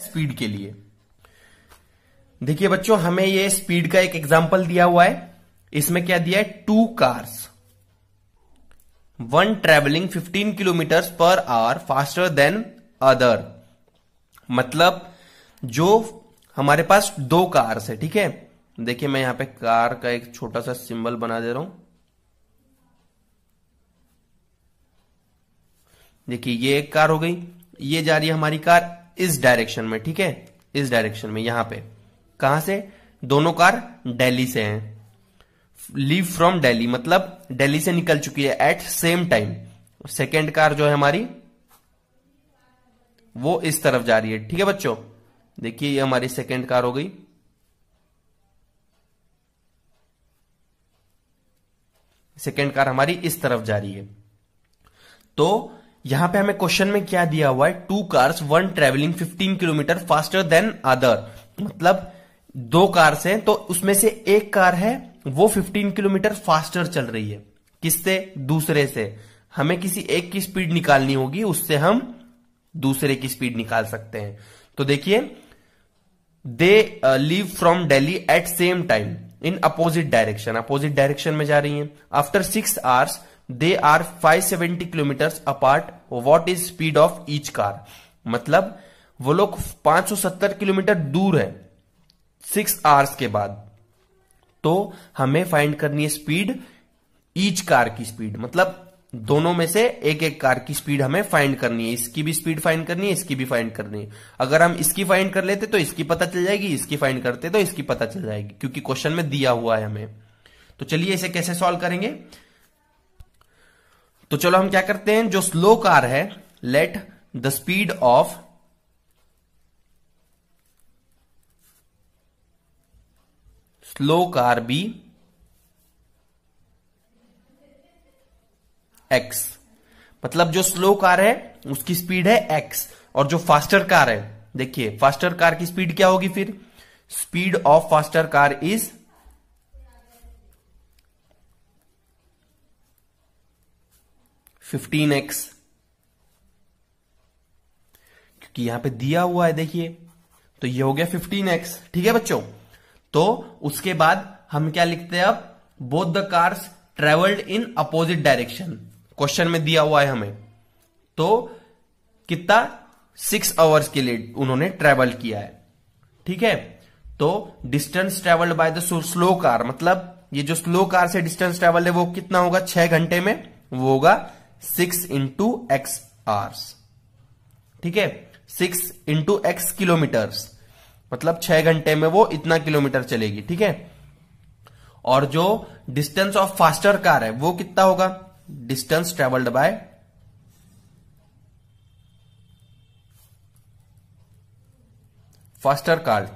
speed के लिए देखिए बच्चों हमें ये स्पीड का एक एग्जाम्पल दिया हुआ है इसमें क्या दिया है two cars one travelling 15 kilometre per hour faster than other मतलब जो हमारे पास दो कार्स है ठीक है देखिए मैं यहां पे कार का एक छोटा सा सिंबल बना दे रहा हूं देखिए ये एक कार हो गई ये जा रही है हमारी कार इस डायरेक्शन में ठीक है इस डायरेक्शन में यहां पे कहा से दोनों कार दिल्ली से हैं लीव फ्रॉम दिल्ली मतलब दिल्ली से निकल चुकी है at same time second car जो है हमारी वो इस तरफ जा रही है ठीक है बच्चों देखिए ये हमारी सेकेंड कार हो गई सेकेंड कार हमारी इस तरफ जा रही है तो यहाँ पे हमें क्वेश्चन में क्या दिया हुआ है two cars one travelling 15 kilometre faster than other मतलब दो कार्स हैं तो उसमें से एक कार है वो 15 किलोमीटर फास्टर चल रही है किससे दूसरे से हमें किसी एक की स्पीड निकालनी होगी उससे हम दूसरे की स्पीड निकाल सकते हैं तो देखिए they leave from Delhi at same time in opposite direction opposite direction में जा रही है after six hours they are 570 kilometre apart what is speed of each car मतलब वो लोग 570 किलोमीटर दूर है सिक्स आवर्स के बाद तो हमें फाइंड करनी है स्पीड ईच कार की स्पीड मतलब दोनों में से एक एक कार की स्पीड हमें फाइंड करनी है इसकी भी स्पीड फाइंड करनी है इसकी भी फाइंड करनी है अगर हम इसकी फाइंड कर लेते तो इसकी पता चल जाएगी इसकी फाइंड करते तो इसकी पता चल जाएगी क्योंकि क्वेश्चन में दिया हुआ है हमें तो चलिए इसे कैसे सॉल्व करेंगे तो चलो हम क्या करते हैं जो स्लो कार है let the speed of slow car be X मतलब जो स्लो कार है उसकी स्पीड है एक्स और जो फास्टर कार है देखिए फास्टर कार की स्पीड क्या होगी फिर speed of faster car is fifteen X क्योंकि यहां पे दिया हुआ है देखिए तो ये हो गया फिफ्टीन एक्स ठीक है बच्चों तो उसके बाद हम क्या लिखते हैं अब both the cars travelled in opposite direction question में दिया हुआ है हमें तो कितना सिक्स आवर्स के लिए उन्होंने ट्रेवल किया है ठीक है तो distance travelled by the slow car मतलब ये जो स्लो कार से डिस्टेंस ट्रेवल है वो कितना होगा छह घंटे में वो होगा सिक्स इंटू एक्स आर्स ठीक है सिक्स इंटू एक्स किलोमीटर मतलब छह घंटे में वो इतना किलोमीटर चलेगी ठीक है और जो डिस्टेंस ऑफ फास्टर कार है वो कितना होगा distance travelled by faster car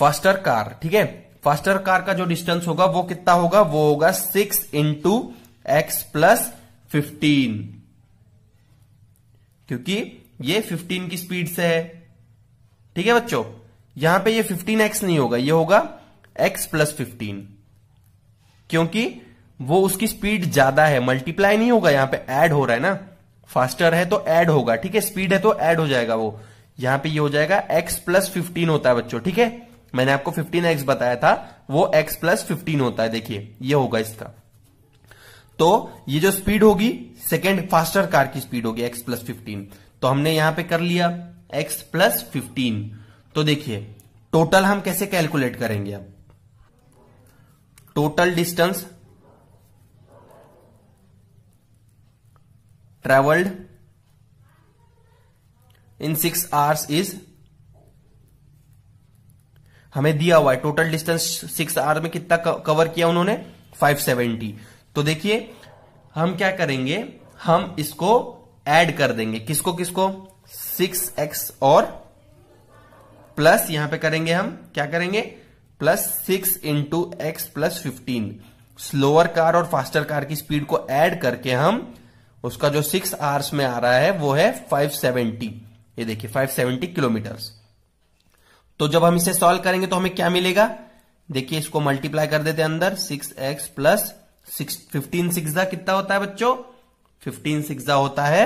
faster car ठीक है फास्टर कार का जो डिस्टेंस होगा वो कितना होगा वो होगा six into X plus fifteen क्योंकि ये फिफ्टीन की स्पीड से है ठीक है बच्चों यहां पे ये फिफ्टीन एक्स नहीं होगा ये होगा एक्स प्लस फिफ्टीन क्योंकि वो उसकी स्पीड ज्यादा है मल्टीप्लाई नहीं होगा यहां पे ऐड हो रहा है ना फास्टर है तो ऐड होगा ठीक है स्पीड है तो ऐड हो जाएगा वो यहां पे ये हो जाएगा एक्स प्लस फिफ्टीन होता है बच्चों ठीक है मैंने आपको 15x बताया था वो x प्लस फिफ्टीन होता है देखिए ये होगा इसका तो ये जो स्पीड होगी सेकेंड फास्टर कार की स्पीड होगी x प्लस फिफ्टीन तो हमने यहां पे कर लिया x प्लस फिफ्टीन तो देखिए टोटल हम कैसे कैलकुलेट करेंगे अब total distance travelled in six hours is हमें दिया हुआ है टोटल डिस्टेंस सिक्स आर में कितना कवर किया उन्होंने 570 तो देखिए हम क्या करेंगे हम इसको ऐड कर देंगे किसको किसको 6x और प्लस यहां पे करेंगे हम क्या करेंगे plus six into X plus fifteen slower car और फास्टर कार की स्पीड को ऐड करके हम उसका जो सिक्स आर्स में आ रहा है वो है 570 ये देखिए 570 किलोमीटर्स तो जब हम इसे सॉल्व करेंगे तो हमें क्या मिलेगा देखिए इसको मल्टीप्लाई कर देते हैं अंदर six X plus fifteen six कितना होता है बच्चों फिफ्टीन सिक्स होता है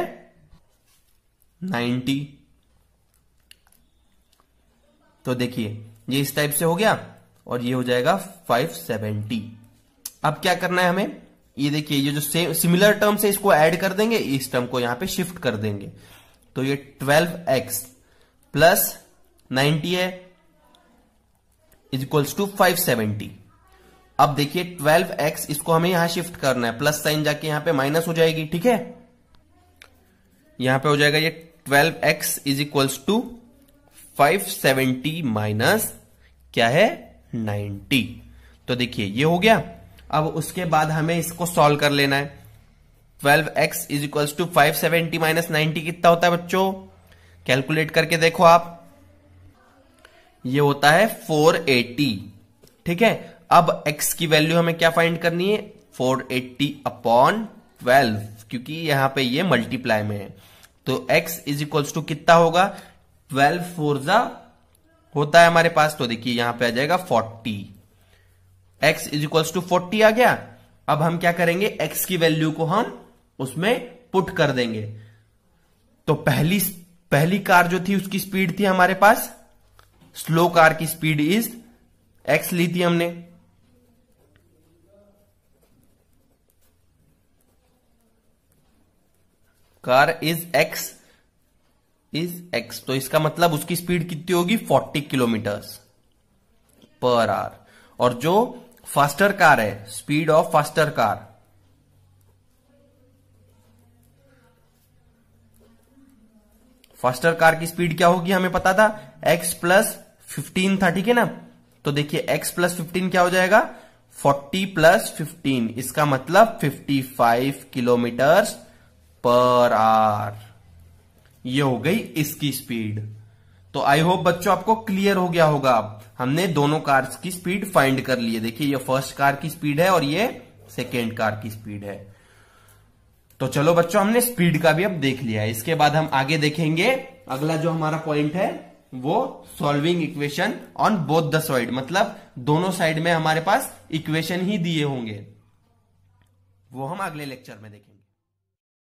नाइन्टी तो देखिए ये इस टाइप से हो गया और ये हो जाएगा फाइव सेवेंटी अब क्या करना है हमें ये देखिए ये जो सेम सिमिलर टर्म से इसको ऐड कर देंगे इस टर्म को यहां पे शिफ्ट कर देंगे तो ये ट्वेल्व एक्स प्लस 90 है is equals to five seventy अब देखिए 12x इसको हमें यहां शिफ्ट करना है प्लस साइन जाके यहां पे माइनस हो जाएगी ठीक है यहां पे हो जाएगा ये 12x X is equals to five seventy minus क्या है 90 तो देखिए ये हो गया अब उसके बाद हमें इसको सॉल्व कर लेना है 12x X is equals to five seventy minus ninety कितना होता है बच्चों कैलकुलेट करके देखो आप ये होता है 480 ठीक है अब x की वैल्यू हमें क्या फाइंड करनी है 480 अपॉन ट्वेल्व क्योंकि यहां पे ये मल्टीप्लाई में है तो x इज इक्वल्स टू कितना होगा 12 फोरजा होता है हमारे पास तो देखिए यहां पे आ जाएगा 40 x is equals to forty आ गया अब हम क्या करेंगे x की वैल्यू को हम उसमें पुट कर देंगे तो पहली पहली कार जो थी उसकी स्पीड थी हमारे पास स्लो कार की स्पीड इज एक्स ली थी हमने car is X is X तो इसका मतलब उसकी स्पीड कितनी होगी 40 किलोमीटर पर आर और जो फास्टर कार है speed of faster car faster car की स्पीड क्या होगी हमें पता था x प्लस फिफ्टीन था ठीक है ना तो देखिए एक्स प्लस फिफ्टीन क्या हो जाएगा फोर्टी प्लस फिफ्टीन इसका मतलब fifty five kilometre per hour ये हो गई इसकी स्पीड तो आई होप बच्चों आपको क्लियर हो गया होगा हमने दोनों कार्स की स्पीड फाइंड कर लिए देखिए ये फर्स्ट कार की स्पीड है और ये सेकेंड कार की स्पीड है तो चलो बच्चों हमने स्पीड का भी अब देख लिया है इसके बाद हम आगे देखेंगे अगला जो हमारा पॉइंट है वो solving equation on both the side मतलब दोनों साइड में हमारे पास इक्वेशन ही दिए होंगे वो हम अगले लेक्चर में देखेंगे